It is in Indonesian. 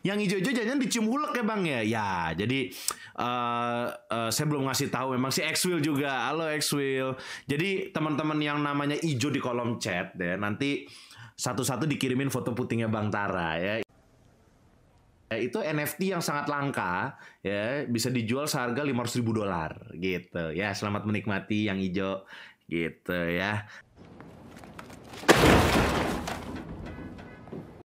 Yang hijau-hijau jangan dicium ulek ya bang ya. Ya jadi uh, uh, saya belum ngasih tahu. Memang si Xwill juga. Halo Xwill. Jadi teman-teman yang namanya hijau di kolom chat deh. Ya, nanti satu-satu dikirimin foto putingnya bang Tara ya. ya. Itu NFT yang sangat langka ya bisa dijual seharga 500 ribu dolar gitu ya. Selamat menikmati yang hijau gitu ya.